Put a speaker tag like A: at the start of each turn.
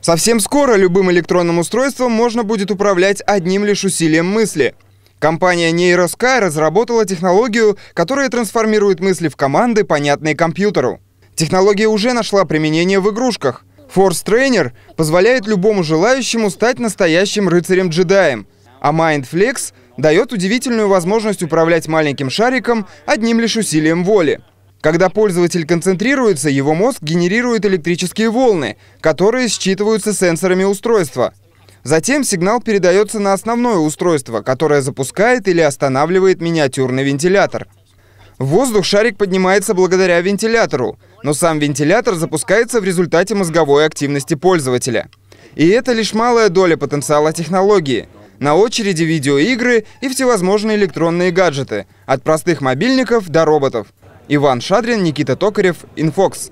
A: Совсем скоро любым электронным устройством можно будет управлять одним лишь усилием мысли. Компания NeuroSky разработала технологию, которая трансформирует мысли в команды, понятные компьютеру. Технология уже нашла применение в игрушках. Force Trainer позволяет любому желающему стать настоящим рыцарем-джедаем, а MindFlex дает удивительную возможность управлять маленьким шариком одним лишь усилием воли. Когда пользователь концентрируется, его мозг генерирует электрические волны, которые считываются сенсорами устройства. Затем сигнал передается на основное устройство, которое запускает или останавливает миниатюрный вентилятор. В воздух шарик поднимается благодаря вентилятору, но сам вентилятор запускается в результате мозговой активности пользователя. И это лишь малая доля потенциала технологии. На очереди видеоигры и всевозможные электронные гаджеты, от простых мобильников до роботов. Иван Шадрин, Никита Токарев, Инфокс.